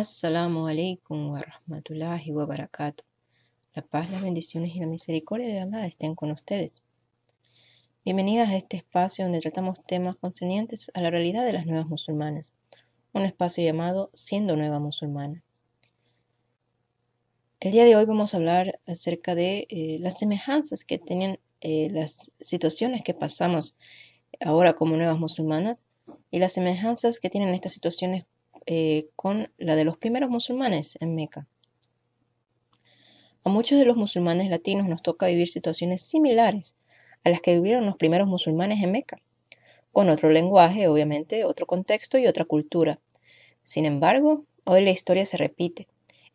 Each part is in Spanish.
As-salamu alaykum wa rahmatullahi wa barakatuh. La paz, las bendiciones y la misericordia de Allah estén con ustedes. Bienvenidas a este espacio donde tratamos temas concernientes a la realidad de las nuevas musulmanas, un espacio llamado Siendo Nueva Musulmana. El día de hoy vamos a hablar acerca de eh, las semejanzas que tienen eh, las situaciones que pasamos ahora como nuevas musulmanas y las semejanzas que tienen estas situaciones eh, con la de los primeros musulmanes en Meca. A muchos de los musulmanes latinos nos toca vivir situaciones similares a las que vivieron los primeros musulmanes en Meca, con otro lenguaje, obviamente, otro contexto y otra cultura. Sin embargo, hoy la historia se repite,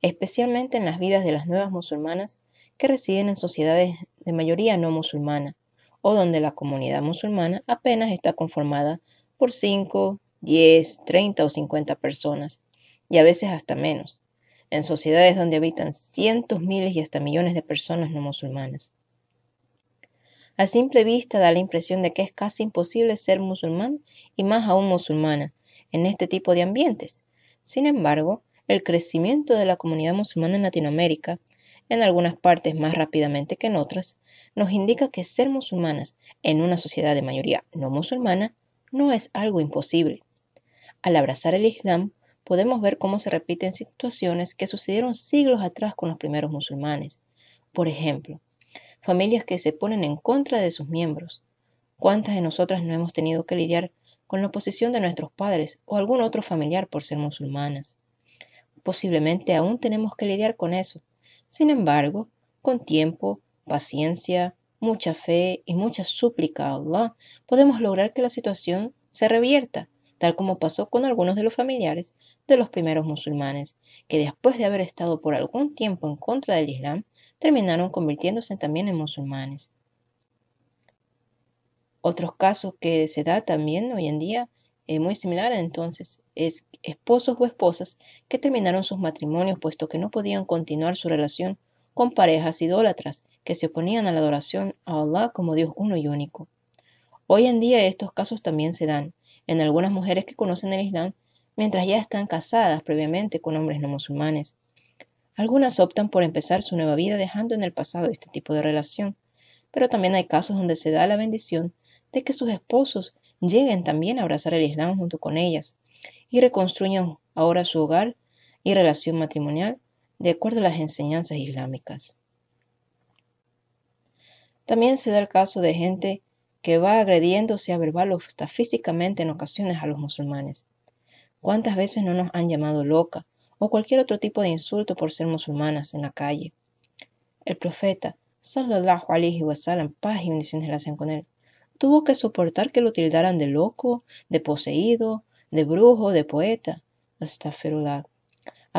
especialmente en las vidas de las nuevas musulmanas que residen en sociedades de mayoría no musulmana, o donde la comunidad musulmana apenas está conformada por 5, 10, 30 o 50 personas, y a veces hasta menos, en sociedades donde habitan cientos, miles y hasta millones de personas no musulmanas. A simple vista da la impresión de que es casi imposible ser musulmán y más aún musulmana en este tipo de ambientes. Sin embargo, el crecimiento de la comunidad musulmana en Latinoamérica, en algunas partes más rápidamente que en otras, nos indica que ser musulmanas en una sociedad de mayoría no musulmana no es algo imposible. Al abrazar el Islam, podemos ver cómo se repiten situaciones que sucedieron siglos atrás con los primeros musulmanes. Por ejemplo, familias que se ponen en contra de sus miembros. ¿Cuántas de nosotras no hemos tenido que lidiar con la oposición de nuestros padres o algún otro familiar por ser musulmanas? Posiblemente aún tenemos que lidiar con eso. Sin embargo, con tiempo, paciencia, mucha fe y mucha súplica a Allah, podemos lograr que la situación se revierta tal como pasó con algunos de los familiares de los primeros musulmanes, que después de haber estado por algún tiempo en contra del Islam, terminaron convirtiéndose también en musulmanes. Otros casos que se da también hoy en día, eh, muy similar entonces, es esposos o esposas que terminaron sus matrimonios puesto que no podían continuar su relación con parejas idólatras que se oponían a la adoración a Allah como Dios uno y único. Hoy en día estos casos también se dan en algunas mujeres que conocen el Islam mientras ya están casadas previamente con hombres no musulmanes. Algunas optan por empezar su nueva vida dejando en el pasado este tipo de relación, pero también hay casos donde se da la bendición de que sus esposos lleguen también a abrazar el Islam junto con ellas y reconstruyan ahora su hogar y relación matrimonial de acuerdo a las enseñanzas islámicas. También se da el caso de gente que va agrediendo, sea verbal o hasta físicamente en ocasiones a los musulmanes. ¿Cuántas veces no nos han llamado loca o cualquier otro tipo de insulto por ser musulmanas en la calle? El profeta, sallallahu alaihi wasallam, paz y bendiciones hacen con él, tuvo que soportar que lo tildaran de loco, de poseído, de brujo, de poeta, hasta Ferudad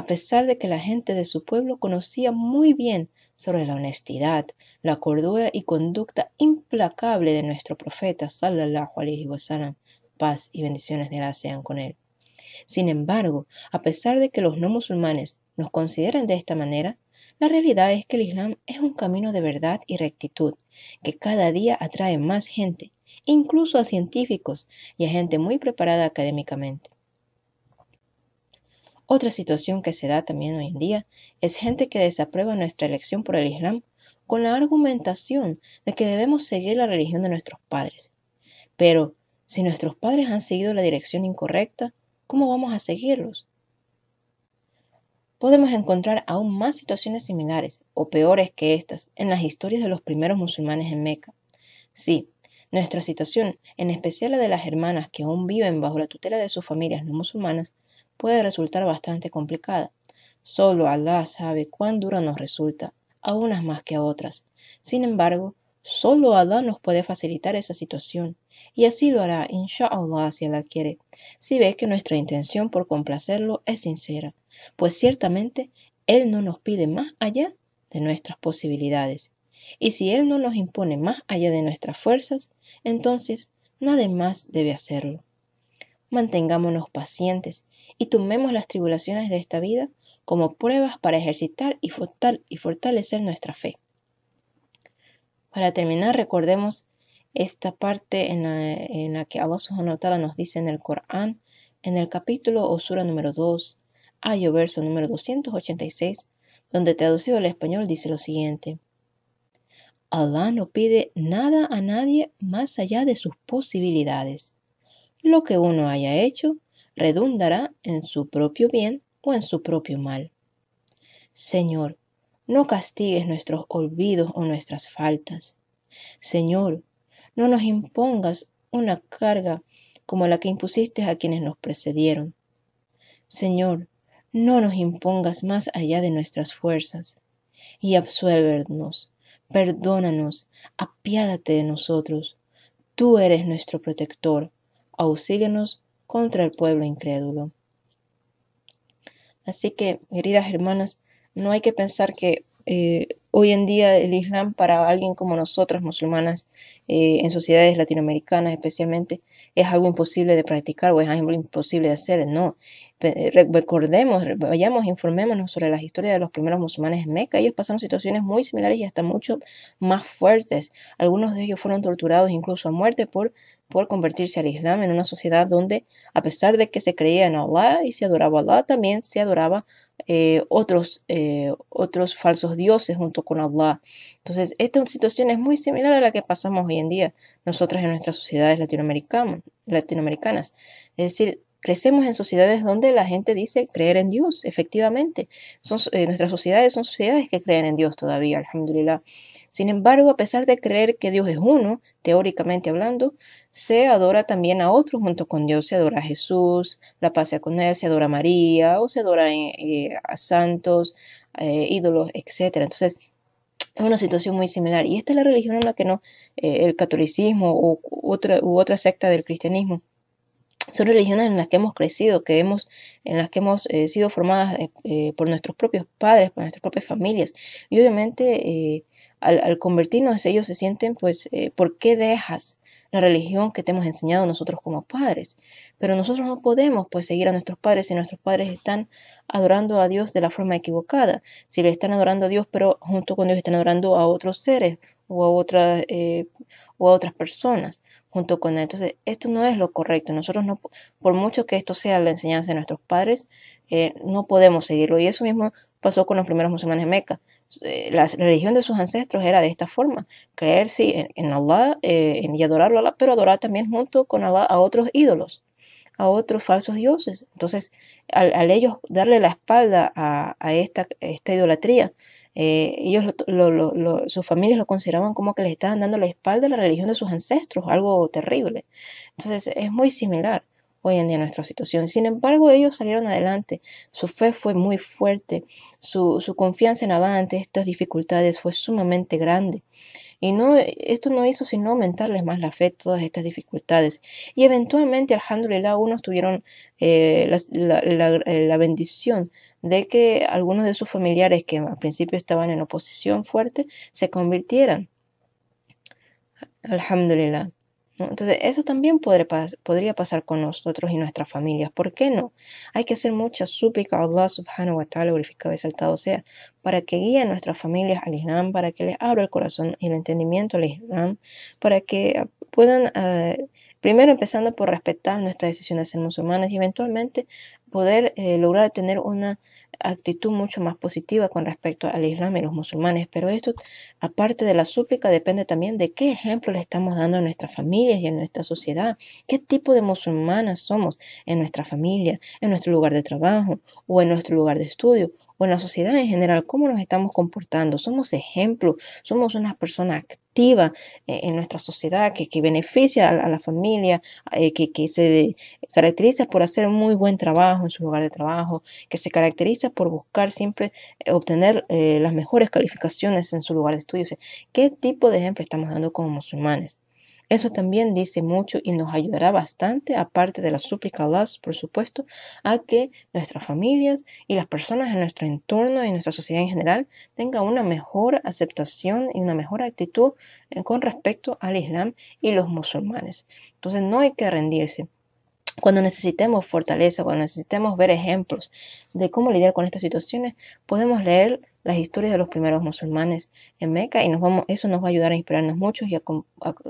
a pesar de que la gente de su pueblo conocía muy bien sobre la honestidad, la cordura y conducta implacable de nuestro profeta sallallahu alaihi wasallam, paz y bendiciones de la sean con él. Sin embargo, a pesar de que los no musulmanes nos consideran de esta manera, la realidad es que el Islam es un camino de verdad y rectitud que cada día atrae más gente, incluso a científicos y a gente muy preparada académicamente. Otra situación que se da también hoy en día es gente que desaprueba nuestra elección por el Islam con la argumentación de que debemos seguir la religión de nuestros padres. Pero si nuestros padres han seguido la dirección incorrecta, ¿cómo vamos a seguirlos? Podemos encontrar aún más situaciones similares o peores que estas en las historias de los primeros musulmanes en Meca. Sí, nuestra situación, en especial la de las hermanas que aún viven bajo la tutela de sus familias no musulmanas, puede resultar bastante complicada. Solo Allah sabe cuán dura nos resulta, a unas más que a otras. Sin embargo, solo Allah nos puede facilitar esa situación, y así lo hará, inshallah, si la quiere, si ve que nuestra intención por complacerlo es sincera, pues ciertamente Él no nos pide más allá de nuestras posibilidades. Y si Él no nos impone más allá de nuestras fuerzas, entonces nadie más debe hacerlo mantengámonos pacientes y tomemos las tribulaciones de esta vida como pruebas para ejercitar y, fortalecer nuestra fe. Para terminar, recordemos esta parte en la, que Allah nos dice en el Corán, en el capítulo Osura número 2, ayo verso número 286, donde traducido al español dice lo siguiente. Allah no pide nada a nadie más allá de sus posibilidades. Lo que uno haya hecho redundará en su propio bien o en su propio mal. Señor, no castigues nuestros olvidos o nuestras faltas. Señor, no nos impongas una carga como la que impusiste a quienes nos precedieron. Señor, no nos impongas más allá de nuestras fuerzas, y absuélvernos, perdónanos, apiádate de nosotros. Tú eres nuestro protector, auxíguenos contra el pueblo incrédulo. Así que, queridas hermanas, no hay que pensar que eh, Hoy en día el Islam para alguien como nosotros, musulmanas, eh, en sociedades latinoamericanas especialmente, es algo imposible de practicar o es algo imposible de hacer. No, eh, recordemos, vayamos, informémonos sobre la historia de los primeros musulmanes en Meca. Ellos pasaron situaciones muy similares y hasta mucho más fuertes. Algunos de ellos fueron torturados incluso a muerte por, por convertirse al Islam en una sociedad donde, a pesar de que se creía en Allah y se adoraba a Allah, también se adoraba eh, otros, eh, otros falsos dioses junto con Allah. Entonces, esta situación es muy similar a la que pasamos hoy en día nosotros en nuestras sociedades latinoamericanas. Es decir, crecemos en sociedades donde la gente dice creer en Dios, efectivamente. Eh, nuestras sociedades son sociedades que creen en Dios todavía, alhamdulillah. Sin embargo, a pesar de creer que Dios es uno, teóricamente hablando, se adora también a otros junto con Dios. Se adora a Jesús, la pasea con él, se adora a María, o se adora eh, eh, a santos, eh, ídolos, etc. Entonces, es una situación muy similar. Y esta es la religión en la que no, el catolicismo u, otra, u otra secta del cristianismo son religiones en las que hemos crecido, que hemos, en las que hemos eh, sido formadas eh, eh, por nuestros propios padres, por nuestras propias familias. Y obviamente al, al, convertirnos ellos se sienten, pues, ¿por qué dejas la religión que te hemos enseñado nosotros como padres? Pero nosotros no podemos, pues, seguir a nuestros padres si nuestros padres están adorando a Dios de la forma equivocada, si le están adorando a Dios, pero junto con Dios están adorando a otros seres o a, o a otras personas junto con él. Entonces, esto no es lo correcto. Nosotros no, por mucho que esto sea la enseñanza de nuestros padres, eh, no podemos seguirlo. Y eso mismo pasó con los primeros musulmanes de Meca. Eh, la religión de sus ancestros era de esta forma, creer en, Allah eh, y adorarlo a Allah, pero adorar también junto con Allah a otros ídolos a otros falsos dioses. Entonces, al, ellos darle la espalda a, esta, esta, idolatría, eh, ellos lo, sus familias lo consideraban como que les estaban dando la espalda a la religión de sus ancestros, algo terrible. Entonces, es muy similar hoy en día nuestra situación. Sin embargo, ellos salieron adelante, su fe fue muy fuerte, su, su confianza en Adán ante estas dificultades fue sumamente grande. Y no, eh, esto no hizo sino aumentarles más la fe todas estas dificultades. Y eventualmente, alhamdulillah, unos tuvieron eh, la, eh, la bendición de que algunos de sus familiares que al principio estaban en oposición fuerte se convirtieran. Alhamdulillah. Entonces, eso también podría, pasar con nosotros y nuestras familias. ¿Por qué no? Hay que hacer mucha súplica a Allah subhanahu wa ta'ala, glorificado y sea, para que guíe a nuestras familias al Islam, para que les abra el corazón y el entendimiento al Islam, para que ah, puedan ah, Primero empezando por respetar nuestras decisiones de ser y eventualmente poder eh, lograr tener una actitud mucho más positiva con respecto al Islam y los musulmanes. Pero esto, aparte de la súplica, depende también de qué ejemplo le estamos dando a nuestras familias y a nuestra sociedad. ¿Qué tipo de musulmanas somos en nuestra familia, en nuestro lugar de trabajo o en nuestro lugar de estudio o en la sociedad en general? ¿Cómo nos estamos comportando? ¿Somos ejemplo? ¿Somos una persona activa? Eh, en nuestra sociedad, que, beneficia a, la familia, eh, que, se caracteriza por hacer muy buen trabajo en su lugar de trabajo, que se caracteriza por buscar siempre eh, obtener las mejores calificaciones en su lugar de estudio, ¿Qué tipo de ejemplo estamos dando como musulmanes? Eso también dice mucho y nos ayudará bastante, aparte de la súplica a por supuesto, a que nuestras familias y las personas en nuestro entorno y nuestra sociedad en general tengan una mejor aceptación y una mejor actitud eh, con respecto al Islam y los musulmanes. Entonces no hay que rendirse cuando necesitemos fortaleza, cuando necesitemos ver ejemplos de cómo lidiar con estas situaciones, podemos leer las historias de los primeros musulmanes en Meca y vamos, eso nos va a ayudar a inspirarnos mucho y a,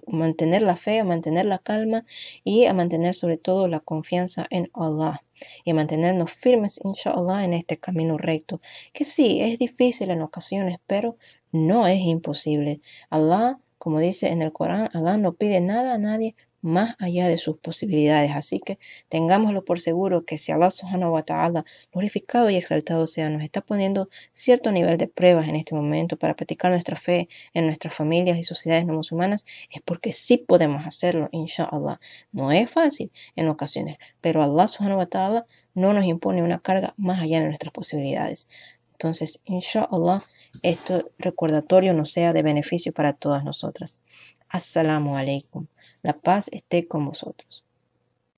mantener la fe, a mantener la calma y a mantener sobre todo la confianza en Allah y a mantenernos firmes, inshallah, en este camino recto, que sí, es difícil en ocasiones, pero no es imposible. Allah, como dice en el Corán, Allah no pide nada a nadie más allá de sus posibilidades. Así que tengámoslo por seguro que si Allah subhanahu wa ta'ala, glorificado y exaltado sea, nos está poniendo cierto nivel de pruebas en este momento para practicar nuestra fe en nuestras familias y sociedades no musulmanas, es porque sí podemos hacerlo, inshallah. No es fácil en ocasiones, pero Allah subhanahu wa ta'ala no nos impone una carga más allá de nuestras posibilidades. Entonces, inshallah, este recordatorio no sea de beneficio para todas nosotras. Assalamu alaikum. La paz esté con vosotros.